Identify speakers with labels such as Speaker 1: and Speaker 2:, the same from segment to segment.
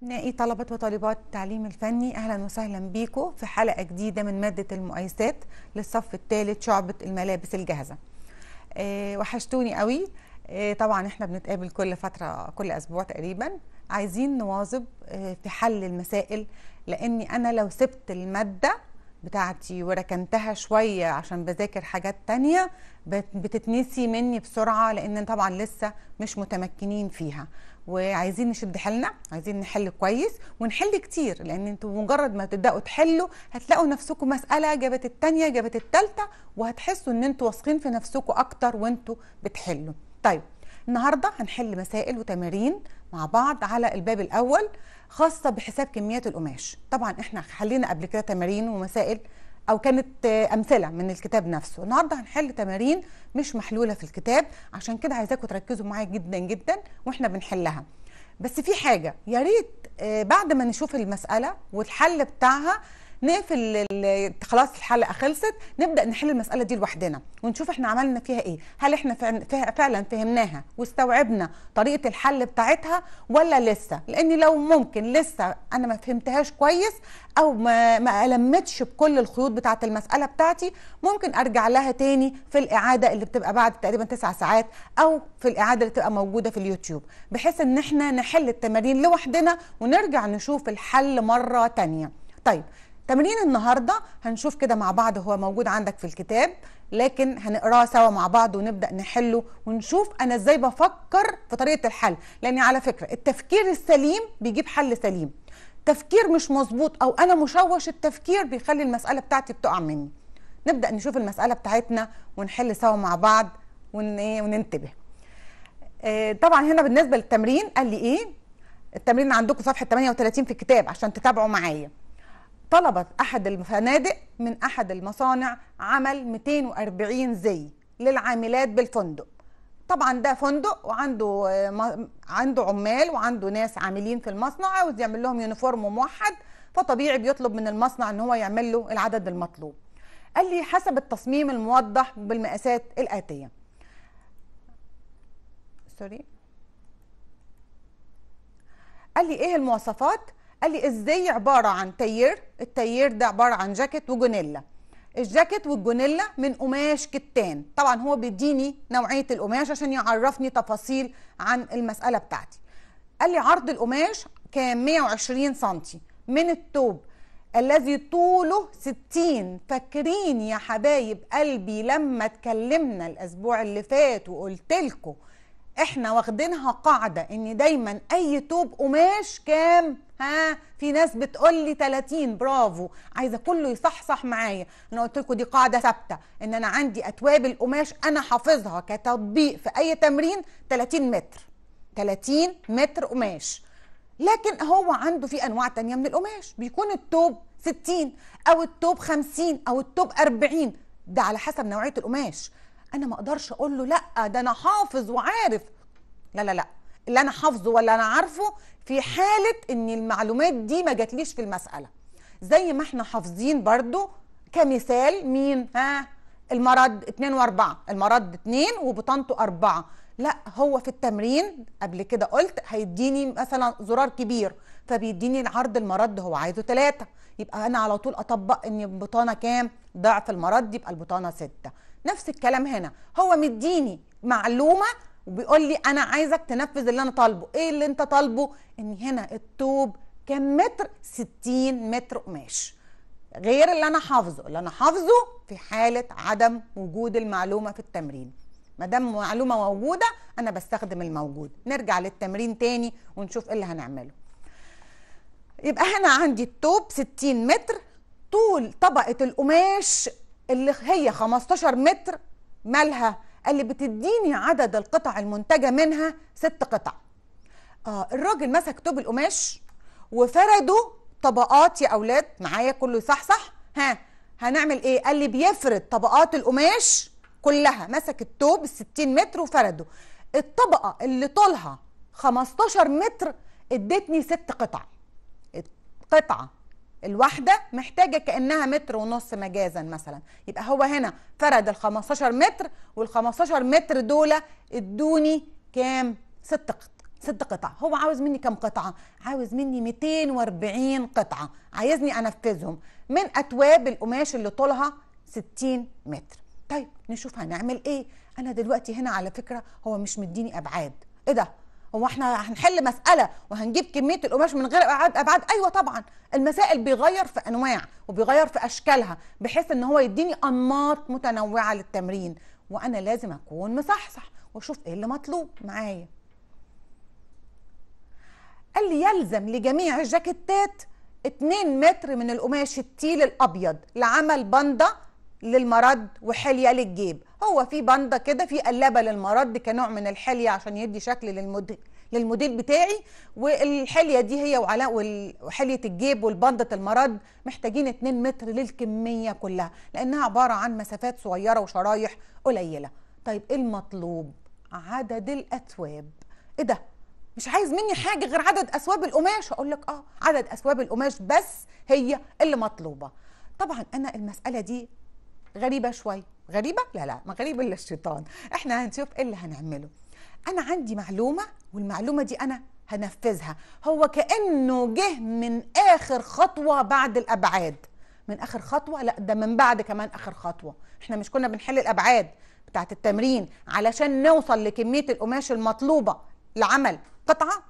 Speaker 1: نائي طلبة وطالبات التعليم الفني أهلا وسهلا بيكم في حلقة جديدة من مادة المؤيسات للصف الثالث شعبة الملابس الجاهزة آه، وحشتوني قوي آه، طبعا احنا بنتقابل كل فترة كل أسبوع تقريبا عايزين نواظب آه، في حل المسائل لأني أنا لو سبت المادة بتاعتي وركنتها شوية عشان بذاكر حاجات تانية بتتنسي مني بسرعة لأن طبعا لسه مش متمكنين فيها وعايزين نشد حيلنا عايزين نحل كويس ونحل كتير لان انتوا مجرد ما تبداوا تحلوا هتلاقوا نفسكم مساله جابت التانيه جابت التالته وهتحسوا ان انتوا واثقين في نفسكم اكتر وانتوا بتحلوا طيب النهارده هنحل مسائل وتمارين مع بعض على الباب الاول خاصه بحساب كميات القماش طبعا احنا حلينا قبل كده تمارين ومسائل او كانت امثله من الكتاب نفسه النهارده هنحل تمارين مش محلوله في الكتاب عشان كده عايزاكم تركزوا معايا جدا جدا واحنا بنحلها بس في حاجه يا ريت آه، بعد ما نشوف المساله والحل بتاعها نقفل خلاص الحلقه خلصت نبدا نحل المساله دي لوحدنا ونشوف احنا عملنا فيها ايه هل احنا فعلا فهمناها واستوعبنا طريقه الحل بتاعتها ولا لسه لان لو ممكن لسه انا ما فهمتهاش كويس او ما ما ألمتش بكل الخيوط بتاعه المساله بتاعتي ممكن ارجع لها تاني في الاعاده اللي بتبقى بعد تقريبا تسع ساعات او في الاعاده اللي بتبقى موجوده في اليوتيوب بحيث ان احنا نحل التمارين لوحدنا ونرجع نشوف الحل مره تانيه طيب تمرين النهارده هنشوف كده مع بعض هو موجود عندك في الكتاب لكن هنقراه سوا مع بعض ونبدا نحله ونشوف انا ازاي بفكر في طريقه الحل لان على فكره التفكير السليم بيجيب حل سليم تفكير مش مظبوط او انا مشوش التفكير بيخلي المساله بتاعتي بتقع مني نبدا نشوف المساله بتاعتنا ونحل سوا مع بعض إيه، وننتبه آه، طبعا هنا بالنسبه للتمرين قال لي ايه التمرين عندكم صفحه 38 في الكتاب عشان تتابعوا معايا طلبت احد الفنادق من احد المصانع عمل 240 زي للعاملات بالفندق طبعا ده فندق وعنده آه، عنده عمال وعنده ناس عاملين في المصنع عاوز يعمل لهم يونيفورم موحد فطبيعي بيطلب من المصنع ان هو يعمل له العدد المطلوب قال لي حسب التصميم الموضح بالمقاسات الاتيه سوري قال لي ايه المواصفات قال لي ازاي عباره عن تيير التيير ده عباره عن جاكيت وجونيلا الجاكيت والجونيلا من قماش كتان طبعا هو بيديني نوعيه القماش عشان يعرفني تفاصيل عن المساله بتاعتي قال لي عرض القماش كان 120 سم من التوب الذي طوله 60 فاكرين يا حبايب قلبي لما اتكلمنا الاسبوع اللي فات وقلت لكم احنا واخدينها قاعده ان دايما اي توب قماش كام ها في ناس بتقول لي 30 برافو عايزه كله يصحصح معايا انا قلت لكم دي قاعده ثابته ان انا عندي اتواب القماش انا حافظها كتطبيق في اي تمرين 30 متر 30 متر قماش لكن هو عنده في انواع تانية من القماش بيكون التوب 60 او التوب 50 او التوب 40 ده على حسب نوعيه القماش انا ما اقدرش اقول له لا ده انا حافظ وعارف لا لا لا اللي انا حافظه ولا انا عارفه في حاله ان المعلومات دي ما جاتليش في المساله زي ما احنا حافظين برضو كمثال مين ها المرض 2 و4 المرض 2 وبطانته 4 لا هو في التمرين قبل كده قلت هيديني مثلا زرار كبير فبيديني العرض المرد هو عايزه 3 يبقى انا على طول اطبق ان البطانه كام ضعف المرد يبقى البطانه 6 نفس الكلام هنا هو مديني معلومه وبيقول لي انا عايزك تنفذ اللي انا طالبه ايه اللي انت طالبه ان هنا الطوب كام متر 60 متر قماش غير اللي انا حافظه اللي انا حافظه في حاله عدم وجود المعلومه في التمرين ما دام معلومه موجوده انا بستخدم الموجود نرجع للتمرين تاني ونشوف ايه اللي هنعمله يبقى هنا عندي الطوب 60 متر طول طبقه القماش اللي هي 15 متر مالها اللي بتديني عدد القطع المنتجه منها ست قطع آه الراجل مسك توب القماش وفرده طبقات يا اولاد معايا كله يصحصح ها هنعمل ايه قال لي بيفرد طبقات القماش كلها مسك التوب ال 60 متر وفرده الطبقه اللي طولها 15 متر ادتني ست قطع قطعه الواحده محتاجه كانها متر ونص مجازا مثلا يبقى هو هنا فرد ال 15 متر وال 15 متر دول ادوني كام ست قطع ست قطع هو عاوز مني كام قطعه عاوز مني 240 قطعه عايزني انفذهم من اتواب القماش اللي طولها 60 متر طيب نشوف هنعمل ايه انا دلوقتي هنا على فكره هو مش مديني ابعاد ايه ده هو احنا هنحل مساله وهنجيب كميه القماش من غير ابعاد ابعاد ايوه طبعا المسائل بيغير في انواع وبيغير في اشكالها بحيث ان هو يديني انماط متنوعه للتمرين وانا لازم اكون مصحصح واشوف ايه اللي مطلوب معايا قال لي يلزم لجميع الجاكيتات 2 متر من القماش التيل الابيض لعمل بنده للمرد وحليه للجيب هو في باندا كده في قلابه للمرض كنوع من الحليه عشان يدي شكل للموديل للموديل بتاعي والحليه دي هي وعلاء وحليه الجيب والباندا المرض محتاجين 2 متر للكميه كلها لانها عباره عن مسافات صغيره وشرايح قليله طيب ايه المطلوب عدد الاثواب ايه ده مش عايز مني حاجه غير عدد اثواب القماش اقول لك اه عدد اثواب القماش بس هي اللي مطلوبه طبعا انا المساله دي غريبه شوي غريبه لا لا ما غريبه الا الشيطان احنا هنشوف ايه اللي هنعمله انا عندي معلومه والمعلومه دي انا هنفذها هو كانه جه من اخر خطوه بعد الابعاد من اخر خطوه لا ده من بعد كمان اخر خطوه احنا مش كنا بنحل الابعاد بتاعه التمرين علشان نوصل لكميه القماش المطلوبه لعمل قطعه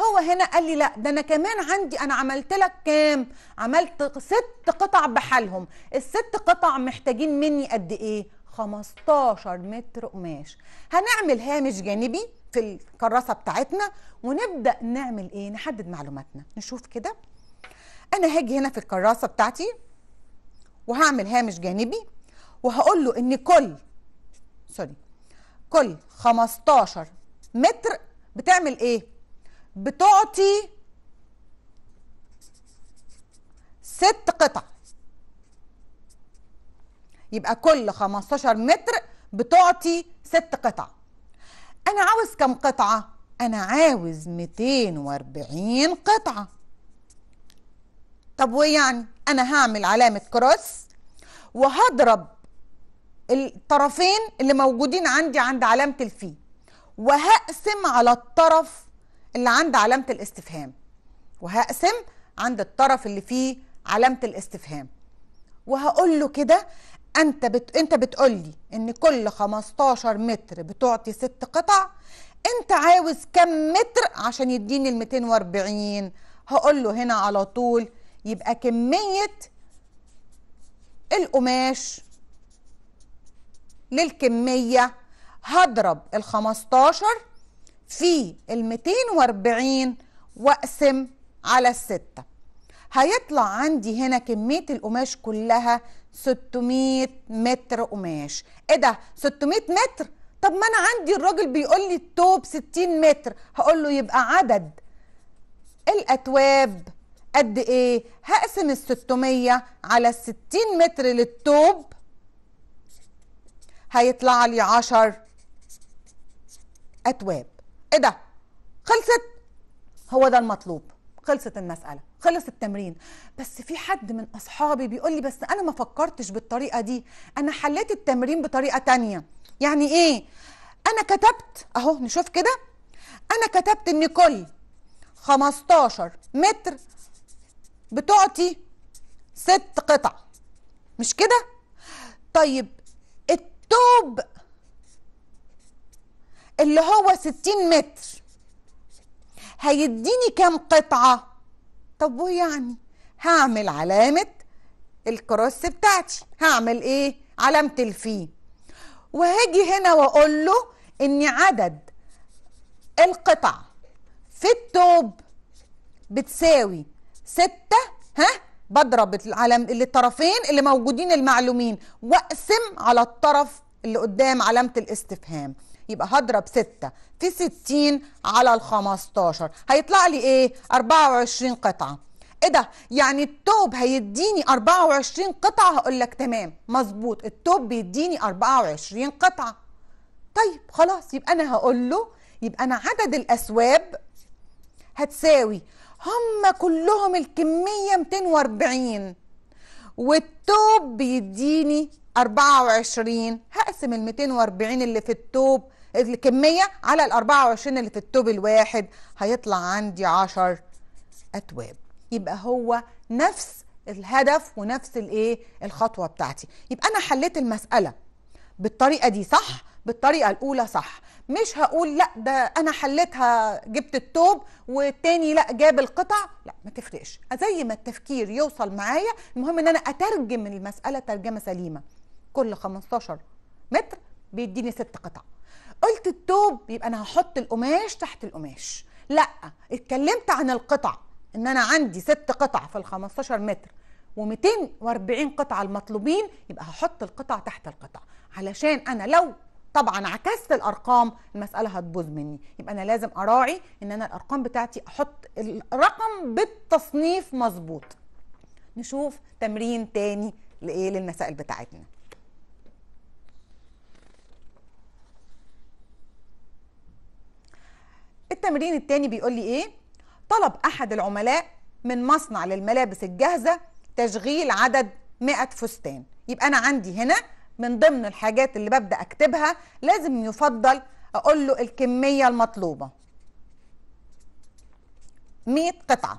Speaker 1: هو هنا قال لي لا ده انا كمان عندي انا عملت لك كام عملت ست قطع بحالهم الست قطع محتاجين مني قد ايه 15 متر قماش هنعمل هامش جانبي في الكراسه بتاعتنا ونبدا نعمل ايه نحدد معلوماتنا نشوف كده انا هاجي هنا في الكراسه بتاعتي وهعمل هامش جانبي وهقول له ان كل سوري كل 15 متر بتعمل ايه بتعطي ست قطع يبقى كل 15 متر بتعطي ست قطع انا عاوز كم قطعه انا عاوز 240 قطعه طب ويعني انا هعمل علامه كروس وهضرب الطرفين اللي موجودين عندي عند علامه الفي وهقسم على الطرف اللي عند علامة الاستفهام وهقسم عند الطرف اللي فيه علامة الاستفهام وهقول له كده انت بت... انت بتقول لي ان كل 15 متر بتعطي ست قطع انت عاوز كم متر عشان يديني ال 240 هقول له هنا على طول يبقى كمية القماش للكمية هضرب ال 15 في ال 240 واقسم على الستة هيطلع عندي هنا كمية القماش كلها 600 متر قماش ايه ده 600 متر طب ما انا عندي الراجل بيقول لي التوب 60 متر هقول له يبقى عدد الاتواب قد ايه هقسم ال 600 على ال 60 متر للتوب هيطلع لي 10 اتواب ايه ده خلصت هو ده المطلوب خلصت المساله خلص التمرين بس في حد من اصحابي بيقول لي بس انا ما فكرتش بالطريقه دي انا حليت التمرين بطريقه تانية يعني ايه انا كتبت اهو نشوف كده انا كتبت ان كل 15 متر بتعطي ست قطع مش كده طيب التوب اللي هو 60 متر هيديني كام قطعة طب ويعني هعمل علامة الكروس بتاعتي هعمل ايه علامة الفي وهاجي هنا واقول له ان عدد القطع في التوب بتساوي ستة ها بضرب اللي الطرفين اللي موجودين المعلومين واقسم على الطرف اللي قدام علامة الاستفهام يبقى هضرب 6 في 60 على ال 15 هيطلع لي ايه 24 قطعه ايه ده يعني التوب هيديني 24 قطعه هقول لك تمام مظبوط التوب بيديني 24 قطعه طيب خلاص يبقى انا هقول له يبقى انا عدد الاسواب هتساوي هم كلهم الكميه 240 والتوب بيديني 24 هقسم ال 240 اللي في التوب الكمية على ال 24 اللي في التوب الواحد هيطلع عندي 10 أتواب يبقى هو نفس الهدف ونفس الايه الخطوة بتاعتي يبقى أنا حليت المسألة بالطريقة دي صح بالطريقة الأولى صح مش هقول لا ده أنا حليتها جبت التوب والتاني لا جاب القطع لا ما تفرقش زي ما التفكير يوصل معايا المهم إن أنا أترجم المسألة ترجمة سليمة كل 15 متر بيديني ست قطع قلت التوب يبقى انا هحط القماش تحت القماش لا اتكلمت عن القطع ان انا عندي ست قطع في ال 15 متر و240 قطعه المطلوبين يبقى هحط القطع تحت القطع علشان انا لو طبعا عكست الارقام المساله هتبوظ مني يبقى انا لازم اراعي ان انا الارقام بتاعتي احط الرقم بالتصنيف مظبوط نشوف تمرين تاني لايه للمسائل بتاعتنا التمرين الثاني بيقول لي ايه طلب احد العملاء من مصنع للملابس الجاهزه تشغيل عدد 100 فستان يبقى انا عندي هنا من ضمن الحاجات اللي ببدا اكتبها لازم يفضل اقول له الكميه المطلوبه 100 قطعه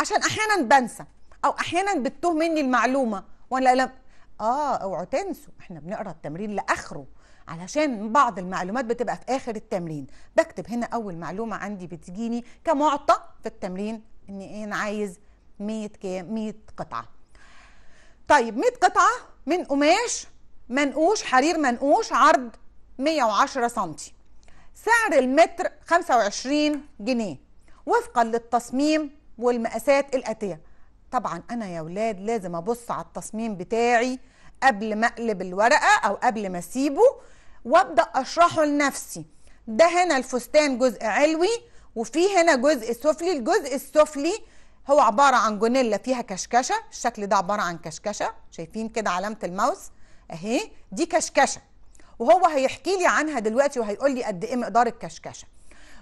Speaker 1: عشان احيانا بنسى او احيانا بتتوه مني المعلومه وانا لا اه اوعوا تنسوا احنا بنقرا التمرين لاخره علشان بعض المعلومات بتبقى في اخر التمرين بكتب هنا اول معلومه عندي بتجيني كمعطى في التمرين ان انا عايز 100 كام 100 قطعه طيب 100 قطعه من قماش منقوش حرير منقوش عرض 110 سم سعر المتر 25 جنيه وفقا للتصميم والمقاسات الاتيه طبعا انا يا ولاد لازم ابص على التصميم بتاعي قبل ما اقلب الورقه او قبل ما اسيبه وابدا اشرحه لنفسي ده هنا الفستان جزء علوي وفي هنا جزء سفلي الجزء السفلي هو عباره عن جونيلا فيها كشكشه الشكل ده عباره عن كشكشه شايفين كده علامه الماوس اهي دي كشكشه وهو هيحكي لي عنها دلوقتي وهيقول لي قد ايه مقدار الكشكشه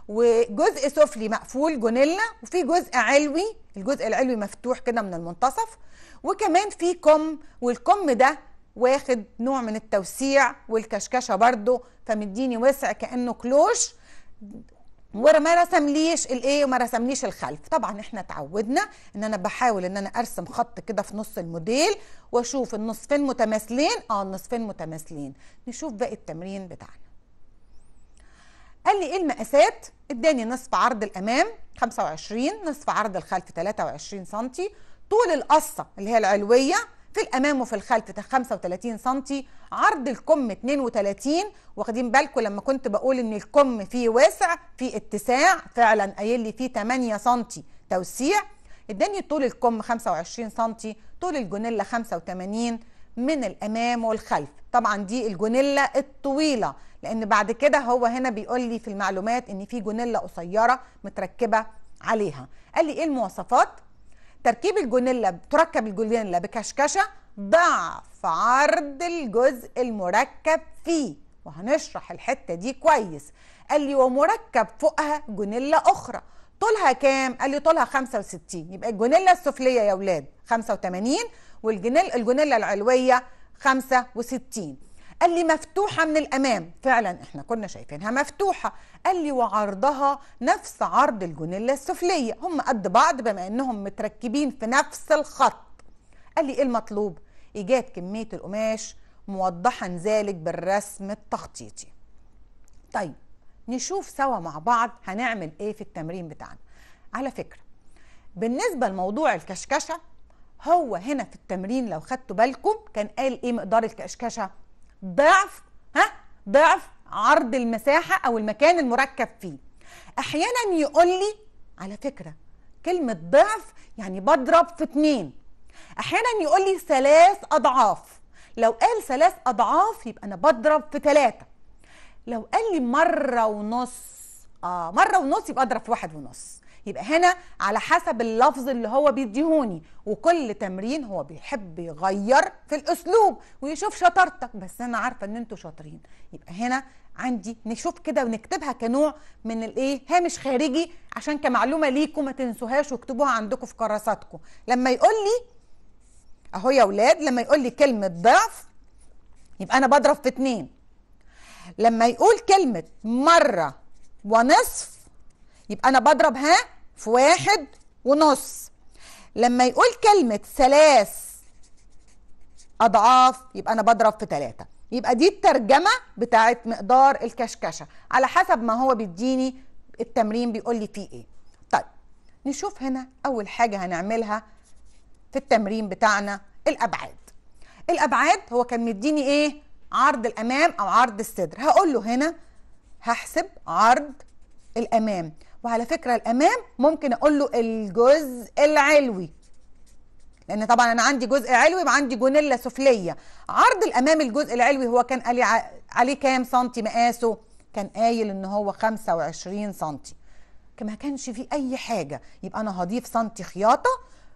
Speaker 1: وجزء سفلي مقفول جونيلا وفي جزء علوي الجزء العلوي مفتوح كده من المنتصف وكمان في كم والكم ده واخد نوع من التوسيع والكشكشه برده فمديني وسع كانه كلوش وما رسمليش الايه وما رسمليش الخلف طبعا احنا اتعودنا ان انا بحاول ان انا ارسم خط كده في نص الموديل واشوف النصفين متماثلين اه النصفين متماثلين نشوف باقي التمرين بتاعنا قال لي ايه المقاسات اداني نصف عرض الامام 25 نصف عرض الخلف 23 سم طول القصه اللي هي العلويه في الامام وفي الخلف 35 سم عرض الكم 32 واخدين بالكم لما كنت بقول ان الكم فيه واسع فيه اتساع فعلا قايل لي فيه 8 سم توسيع اداني طول الكم 25 سم طول الجونيلا 85 من الامام والخلف طبعا دي الجونيلا الطويله لان بعد كده هو هنا بيقول لي في المعلومات ان في جونيلا قصيره متركبه عليها قال لي ايه المواصفات تركيب الجونيلا تركب الجونيلا بكشكشه ضعف عرض الجزء المركب فيه وهنشرح الحته دي كويس قال لي ومركب فوقها جونيلا اخرى طولها كام قال لي طولها 65 يبقى الجونيلا السفليه يا اولاد 85 والجونيلا العلويه 65 قال لي مفتوحة من الأمام فعلا إحنا كنا شايفينها مفتوحة قال لي وعرضها نفس عرض الجونيلا السفلية هم قد بعض بما أنهم متركبين في نفس الخط قال لي إيه المطلوب إيجاد كمية القماش موضحا ذلك بالرسم التخطيطي طيب نشوف سوا مع بعض هنعمل إيه في التمرين بتاعنا على فكرة بالنسبة لموضوع الكشكشة هو هنا في التمرين لو خدتوا بالكم كان قال ايه مقدار الكشكشه ضعف ها ضعف عرض المساحه او المكان المركب فيه احيانا يقول لي على فكره كلمه ضعف يعني بضرب في اتنين احيانا يقول لي ثلاث اضعاف لو قال ثلاث اضعاف يبقى انا بضرب في ثلاثه لو قال لي مره ونص اه مره ونص يبقى اضرب في واحد ونص يبقى هنا على حسب اللفظ اللي هو بيديهوني وكل تمرين هو بيحب يغير في الاسلوب ويشوف شطارتك بس انا عارفه ان انتوا شاطرين يبقى هنا عندي نشوف كده ونكتبها كنوع من الايه هامش خارجي عشان كمعلومه ليكم ما تنسوهاش واكتبوها عندكم في كراساتكم لما يقول لي اهو يا اولاد لما يقول لي كلمه ضعف يبقى انا بضرب في اتنين لما يقول كلمه مره ونصف يبقى أنا بضرب ها في واحد ونص لما يقول كلمة ثلاث أضعاف يبقى أنا بضرب في ثلاثة يبقى دي الترجمة بتاعة مقدار الكشكشة على حسب ما هو بيديني التمرين بيقول لي فيه إيه طيب نشوف هنا أول حاجة هنعملها في التمرين بتاعنا الأبعاد الأبعاد هو كان مديني إيه عرض الأمام أو عرض الصدر هقول له هنا هحسب عرض الأمام وعلى فكره الامام ممكن اقول له الجزء العلوي لان طبعا انا عندي جزء علوي وعندي جونيلا سفليه عرض الامام الجزء العلوي هو كان عليه علي كام سنتي مقاسه كان قايل ان هو 25 سنتي ما كانش فيه اي حاجه يبقى انا هضيف سنتي خياطه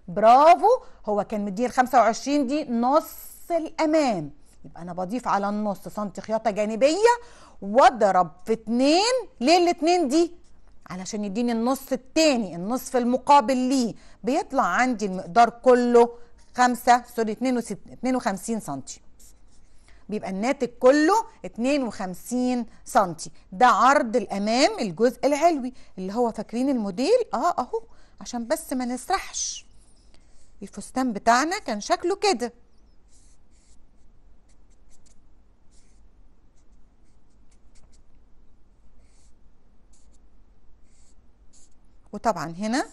Speaker 1: برافو هو كان مدير 25 دي نص الامام يبقى انا بضيف على النص سنتي خياطه جانبيه واضرب في اتنين ليه الاتنين دي علشان يديني النص التاني النصف المقابل ليه بيطلع عندي المقدار كله خمسة سوري 52 سنتي بيبقى الناتج كله 52 سنتي ده عرض الامام الجزء العلوي اللي هو فاكرين الموديل اه اهو عشان بس ما نسرحش الفستان بتاعنا كان شكله كده وطبعا هنا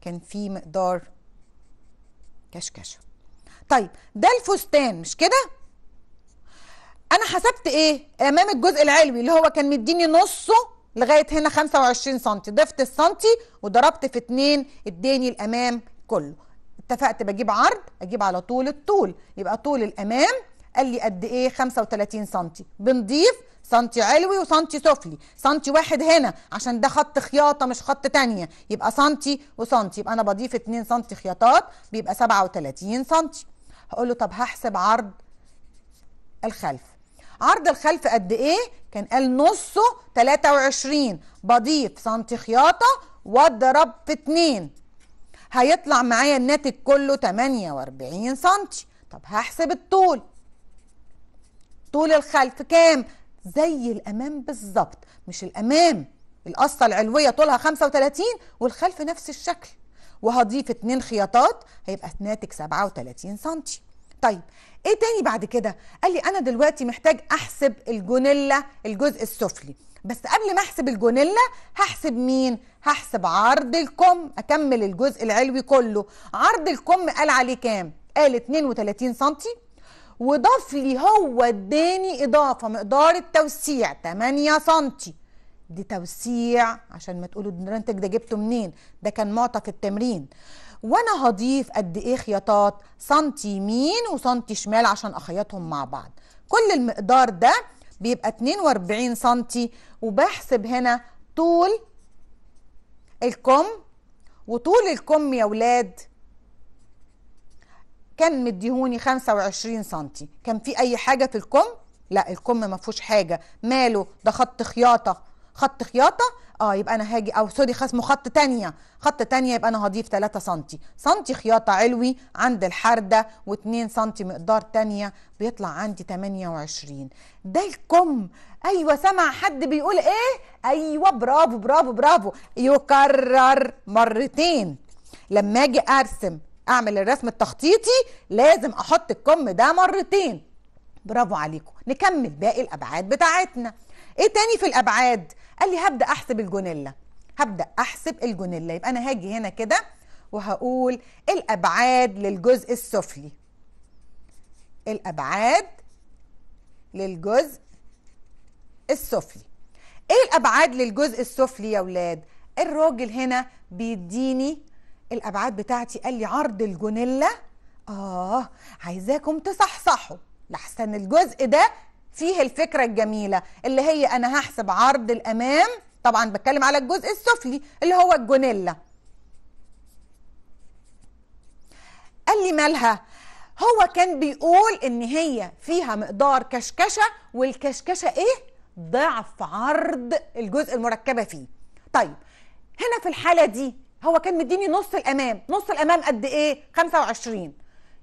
Speaker 1: كان في مقدار كشكشه طيب ده الفستان مش كده انا حسبت ايه امام الجزء العلوي اللي هو كان مديني نصه لغايه هنا 25 سم ضفت السنتي وضربت في اتنين اداني الامام كله اتفقت بجيب عرض اجيب على طول الطول يبقى طول الامام قال لي قد ايه 35 سم بنضيف سنتي علوي وسنتي سفلي سنتي واحد هنا عشان ده خط خياطه مش خط تانية يبقى سنتي وسنتي يبقى انا بضيف 2 سنتي خياطات بيبقى 37 سنتي هقول له طب هحسب عرض الخلف عرض الخلف قد ايه كان قال نصه 23 بضيف سنتي خياطه واضرب في 2 هيطلع معايا الناتج كله 48 سنتي طب هحسب الطول طول الخلف كام زي الامام بالظبط مش الامام القصه العلويه طولها 35 والخلف نفس الشكل وهضيف اتنين خياطات هيبقى ناتج 37 سم طيب ايه تاني بعد كده قال لي انا دلوقتي محتاج احسب الجونيلا الجزء السفلي بس قبل ما احسب الجونيلا هحسب مين هحسب عرض الكم اكمل الجزء العلوي كله عرض الكم قال عليه كام قال 32 سنتي وضاف لي هو اداني اضافه مقدار التوسيع 8 سم دي توسيع عشان ما تقولوا الرنتج ده جبته منين ده كان معطى في التمرين وانا هضيف قد ايه خياطات سنتي يمين وسنتي شمال عشان اخيطهم مع بعض كل المقدار ده بيبقى 42 سنتي وبحسب هنا طول الكم وطول الكم يا ولاد كان مديهوني 25 سنتي كان في اي حاجه في الكم لا الكم ما فيهوش حاجه ماله ده خط خياطه خط خياطه اه يبقى انا هاجي او سوري خصم خط تانية خط تانية يبقى انا هضيف 3 سم سنتي خياطه علوي عند الحرده و2 سم مقدار تانية بيطلع عندي 28 ده الكم ايوه سمع حد بيقول ايه ايوه برافو برافو برافو يكرر مرتين لما اجي ارسم اعمل الرسم التخطيطي لازم احط الكم ده مرتين برافو عليكم نكمل باقي الابعاد بتاعتنا ايه تاني في الابعاد قال لي هبدا احسب الجونيلا هبدا احسب الجونيلا يبقى انا هاجي هنا كده وهقول الابعاد للجزء السفلي الابعاد للجزء السفلي ايه الابعاد للجزء السفلي يا ولاد الراجل هنا بيديني الابعاد بتاعتي قال لي عرض الجونيلا اه عايزاكم تصحصحوا لحسن الجزء ده فيه الفكره الجميله اللي هي انا هحسب عرض الامام طبعا بتكلم على الجزء السفلي اللي هو الجونيلا قال لي مالها هو كان بيقول ان هي فيها مقدار كشكشه والكشكشه ايه ضعف عرض الجزء المركبه فيه طيب هنا في الحاله دي هو كان مديني نص الامام نص الامام قد ايه 25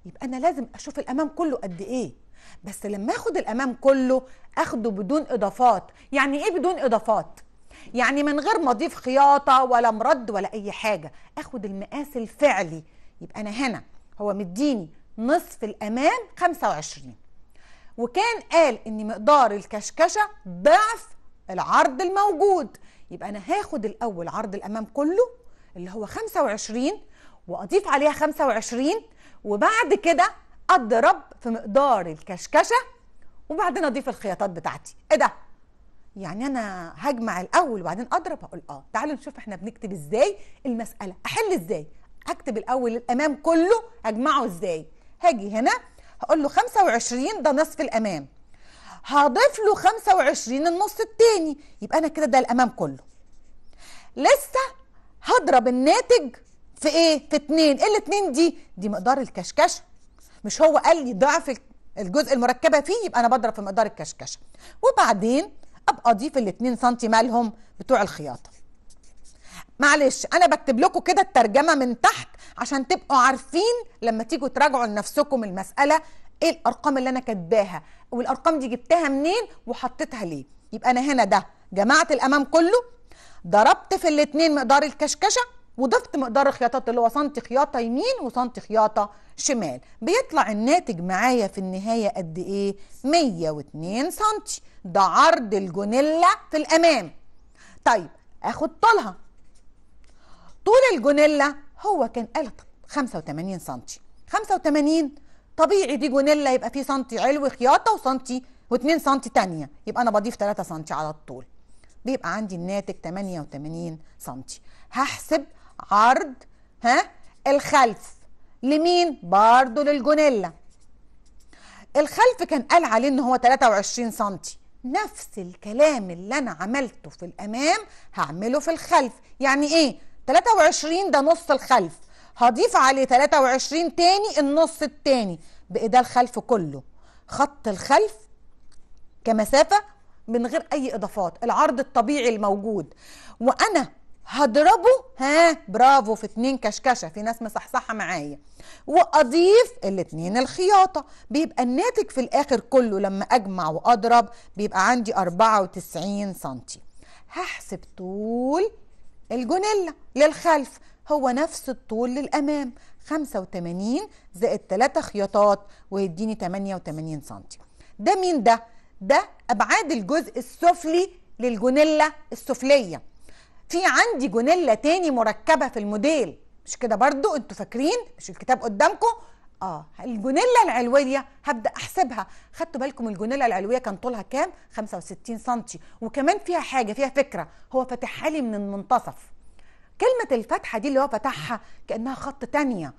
Speaker 1: يبقى انا لازم اشوف الامام كله قد ايه بس لما اخد الامام كله اخده بدون اضافات يعني ايه بدون اضافات يعني من غير ما اضيف خياطه ولا مرد ولا اي حاجه اخد المقاس الفعلي يبقى انا هنا هو مديني نصف الامام 25 وكان قال ان مقدار الكشكشه ضعف العرض الموجود يبقى انا هاخد الاول عرض الامام كله اللي هو 25 واضيف عليها 25 وبعد كده اضرب في مقدار الكشكشه وبعدين اضيف الخياطات بتاعتي ايه ده يعني انا هجمع الاول وبعدين اضرب اقول اه تعالوا نشوف احنا بنكتب ازاي المساله احل ازاي اكتب الاول الامام كله اجمعه ازاي هاجي هنا هقول له 25 ده نصف الامام هضيف له 25 النص الثاني يبقى انا كده ده الامام كله لسه هضرب الناتج في ايه في اتنين ايه الاتنين دي دي مقدار الكشكشه مش هو قال لي ضعف الجزء المركبه فيه يبقى انا بضرب في مقدار الكشكشه وبعدين ابقى اضيف ال 2 سم مالهم بتوع الخياطه معلش انا بكتب لكم كده الترجمه من تحت عشان تبقوا عارفين لما تيجوا تراجعوا لنفسكم المساله ايه الارقام اللي انا كاتباها والارقام دي جبتها منين وحطيتها ليه يبقى انا هنا ده جمعت الامام كله ضربت في الاثنين مقدار الكشكشه وضفت مقدار الخياطات اللي هو سنتي خياطه يمين وسنتي خياطه شمال بيطلع الناتج معايا في النهايه قد ايه 102 سنتي ده عرض الجونيلا في الامام طيب اخد طولها طول الجونيلا هو كان قال 85 سنتي 85 طبيعي دي جونيلا يبقى فيه سنتي علوي خياطه وسنتي و2 سنتي تانية يبقى انا بضيف 3 سنتي على الطول بيبقى عندي الناتج 88 سم هحسب عرض ها الخلف لمين برضه للجونيلا الخلف كان قال عليه ان هو 23 سم نفس الكلام اللي انا عملته في الامام هعمله في الخلف يعني ايه 23 ده نص الخلف هضيف عليه 23 تاني النص التاني بقى ده الخلف كله خط الخلف كمسافه من غير اي اضافات العرض الطبيعي الموجود وانا هضربه ها برافو في اتنين كشكشه في ناس مصحصحه معايا واضيف الاتنين الخياطه بيبقى الناتج في الاخر كله لما اجمع واضرب بيبقى عندي 94 سنتي هحسب طول الجونيلا للخلف هو نفس الطول للامام 85 زائد 3 خياطات ويديني 88 سنتي ده مين ده ده ابعاد الجزء السفلي للجونيلا السفليه في عندي جونيلا تاني مركبه في الموديل مش كده برضو انتوا فاكرين مش الكتاب قدامكم اه الجونيلا العلويه هبدا احسبها خدتوا بالكم الجونيلا العلويه كان طولها كام 65 سنتي وكمان فيها حاجه فيها فكره هو فاتحها لي من المنتصف كلمه الفتحه دي اللي هو فتحها كانها خط تانية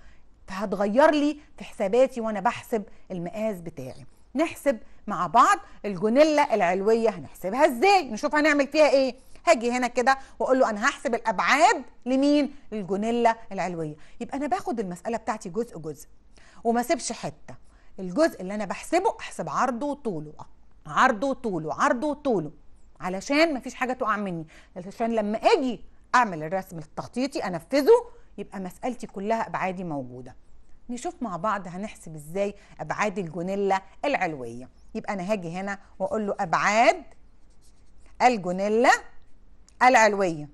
Speaker 1: فهتغير لي في حساباتي وانا بحسب المقاس بتاعي نحسب مع بعض الجونيلا العلويه هنحسبها ازاي نشوف هنعمل فيها ايه هاجي هنا كده واقول له انا هحسب الابعاد لمين الجونيلا العلويه يبقى انا باخد المساله بتاعتي جزء جزء وما سيبش حته الجزء اللي انا بحسبه احسب عرضه وطوله عرضه وطوله عرضه وطوله علشان ما فيش حاجه تقع مني علشان لما اجي اعمل الرسم التخطيطي انفذه يبقى مسالتي كلها ابعادي موجوده نشوف مع بعض هنحسب ازاي ابعاد الجونيلا العلويه يبقى انا هاجي هنا واقول له ابعاد الجونيلا العلويه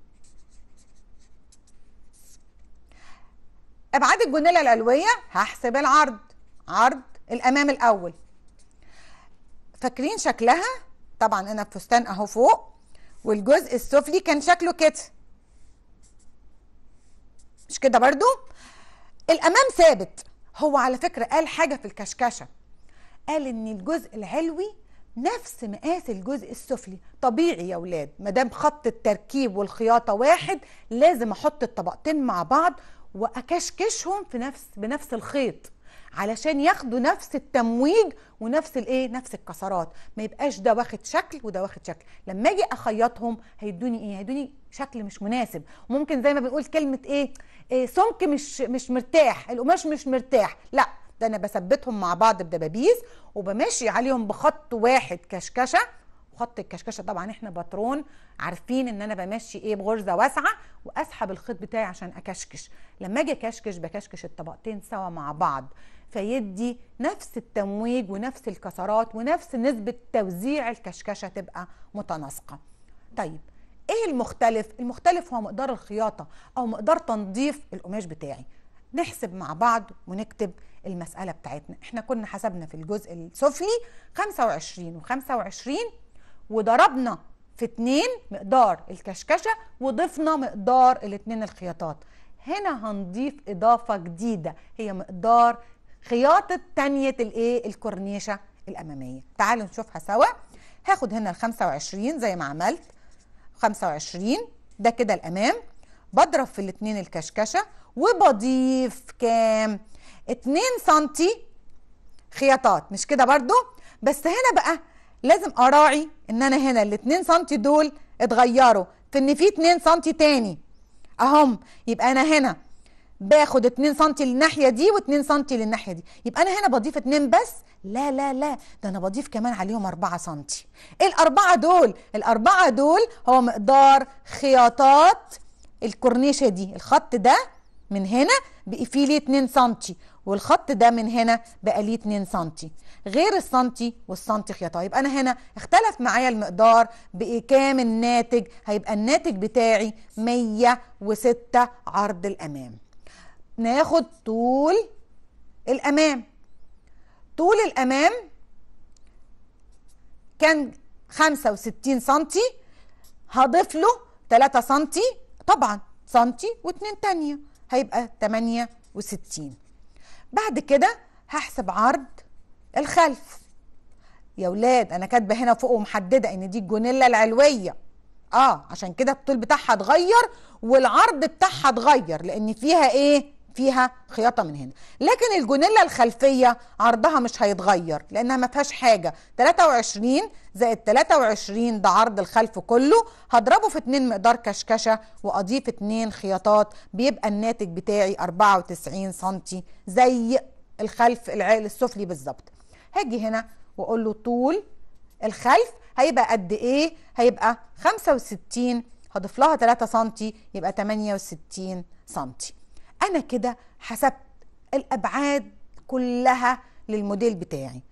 Speaker 1: ابعاد الجونيلا العلويه هحسب العرض عرض الامام الاول فاكرين شكلها طبعا انا الفستان اهو فوق والجزء السفلي كان شكله كده مش كده برضو الامام ثابت هو على فكره قال حاجه في الكشكشه قال ان الجزء العلوي نفس مقاس الجزء السفلي طبيعي يا ولاد ما دام خط التركيب والخياطه واحد لازم احط الطبقتين مع بعض واكشكشهم في نفس بنفس الخيط علشان ياخدوا نفس التمويج ونفس الايه نفس الكسرات ما يبقاش ده واخد شكل وده واخد شكل لما اجي اخيطهم هيدوني ايه هيدوني شكل مش مناسب ممكن زي ما بنقول كلمه ايه سمك إيه، مش مش مرتاح القماش مش مرتاح لا ده انا بثبتهم مع بعض بدبابيس وبمشي عليهم بخط واحد كشكشه خط الكشكشه طبعا احنا باترون عارفين ان انا بمشي ايه بغرزه واسعه واسحب الخيط بتاعي عشان اكشكش لما اجي اكشكش بكشكش الطبقتين سوا مع بعض فيدي نفس التمويج ونفس الكسرات ونفس نسبه توزيع الكشكشه تبقى متناسقه طيب ايه المختلف المختلف هو مقدار الخياطه او مقدار تنظيف القماش بتاعي نحسب مع بعض ونكتب المسألة بتاعتنا احنا كنا حسبنا في الجزء السفلي 25 و25 وضربنا في 2 مقدار الكشكشة وضفنا مقدار الاتنين الخياطات هنا هنضيف إضافة جديدة هي مقدار خياطة تانية الايه الكورنيشة الأمامية تعالوا نشوفها سوا هاخد هنا ال 25 زي ما عملت 25 ده كده الامام بضرب في الاثنين الكشكشه وبضيف كام 2 سم خياطات مش كده برضو بس هنا بقى لازم اراعي ان انا هنا ال 2 سم دول اتغيروا في ان في 2 سم تاني اهم يبقى انا هنا باخد 2 سم للناحيه دي و2 سم للناحيه دي يبقى انا هنا بضيف 2 بس لا لا لا ده انا بضيف كمان عليهم 4 سم ايه الاربعه دول الاربعه دول هو مقدار خياطات الكورنيشه دي الخط ده من هنا بقي فيه ليه 2 سم والخط ده من هنا بقى ليه 2 سم غير السنتي والسنتي خياطه يبقى انا هنا اختلف معايا المقدار بقي كام الناتج هيبقى الناتج بتاعي 106 عرض الامام ناخد طول الامام طول الامام كان 65 سنتي هضيف له 3 سنتي طبعا سنتي و2 تانية هيبقى 68 بعد كده هحسب عرض الخلف يا ولاد انا كاتبه هنا فوق ومحدده ان دي الجونيلا العلويه اه عشان كده الطول بتاعها اتغير والعرض بتاعها اتغير لان فيها ايه فيها خياطه من هنا لكن الجونيلا الخلفيه عرضها مش هيتغير لانها ما فيهاش حاجه 23 زائد 23 ده عرض الخلف كله هضربه في 2 مقدار كشكشه واضيف 2 خياطات بيبقى الناتج بتاعي 94 سنتي زي الخلف العقل السفلي بالظبط هاجي هنا واقول له طول الخلف هيبقى قد ايه هيبقى 65 هضيف لها 3 سنتي يبقى 68 سنتي انا كده حسبت الابعاد كلها للموديل بتاعي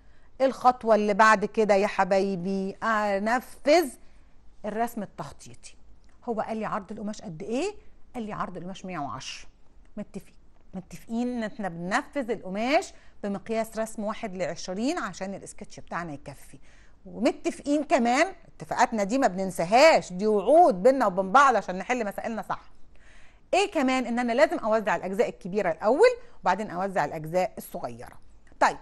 Speaker 1: الخطوه اللي بعد كده يا حبايبي انفذ الرسم التخطيطي هو قال لي عرض القماش قد ايه قال لي عرض القماش 110 متفقين متفقين ان احنا بننفذ القماش بمقياس رسم واحد ل 20 عشان الاسكتش بتاعنا يكفي ومتفقين كمان اتفاقاتنا دي ما بننساهاش دي وعود بينا وبين بعض عشان نحل مسائلنا صح ايه كمان ان انا لازم اوزع الاجزاء الكبيره الاول وبعدين اوزع الاجزاء الصغيره طيب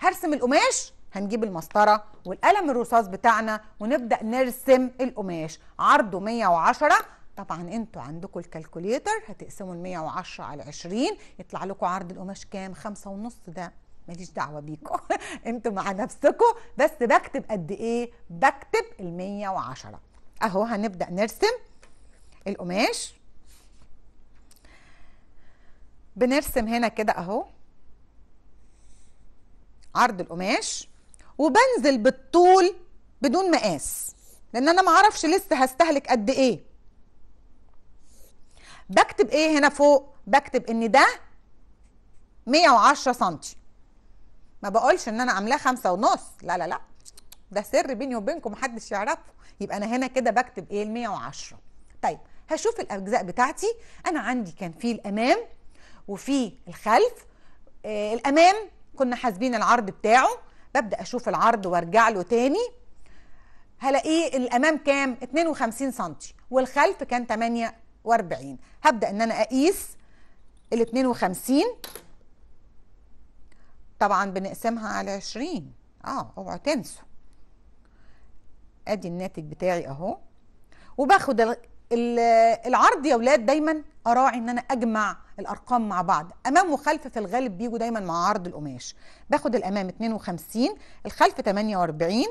Speaker 1: هرسم القماش هنجيب المسطره والقلم الرصاص بتاعنا ونبدا نرسم القماش عرضه 110 طبعا انتوا عندكم الكالكوليتر هتقسموا ال 110 على 20 يطلع لكم عرض القماش كام؟ خمسة ونص ده ماليش دعوه بيكم انتوا مع نفسكم بس بكتب قد ايه؟ بكتب ال 110 اهو هنبدا نرسم القماش بنرسم هنا كده اهو عرض القماش وبنزل بالطول بدون مقاس لان انا معرفش لسه هستهلك قد ايه بكتب ايه هنا فوق بكتب ان ده 110 سنتي ما بقولش ان انا عاملاه خمسة ونص لا لا لا ده سر بيني وبينكم محدش يعرفه يبقى انا هنا كده بكتب ايه ال 110 طيب هشوف الاجزاء بتاعتي انا عندي كان في الامام وفي الخلف آه الامام كنا حاسبين العرض بتاعه ببدا اشوف العرض وارجع له تاني هلاقيه الامام كام 52 سم والخلف كان 48 هبدا ان انا اقيس ال 52 طبعا بنقسمها على 20 اه اوعوا تنسوا ادي الناتج بتاعي اهو وباخد العرض يا ولاد دايما اراعي ان انا اجمع الارقام مع بعض امام وخلف في الغالب بيجوا دايما مع عرض القماش باخد الامام 52 الخلف 48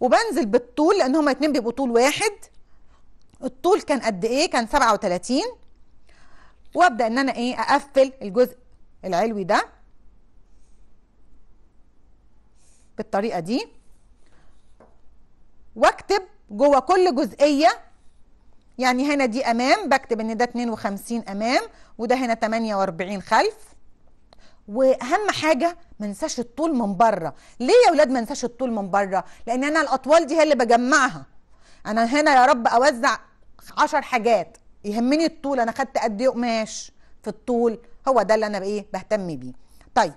Speaker 1: وبنزل بالطول لان هما اتنين بيبقوا طول واحد الطول كان قد ايه كان 37 وابدا ان انا ايه اقفل الجزء العلوي ده بالطريقه دي واكتب جوه كل جزئيه يعني هنا دي امام بكتب ان ده 52 امام وده هنا 48 خلف واهم حاجه ما انساش الطول من بره ليه يا اولاد ما انساش الطول من بره لان انا الاطوال دي هي اللي بجمعها انا هنا يا رب اوزع 10 حاجات يهمني الطول انا خدت قد ايه قماش في الطول هو ده اللي انا بايه بهتم بيه طيب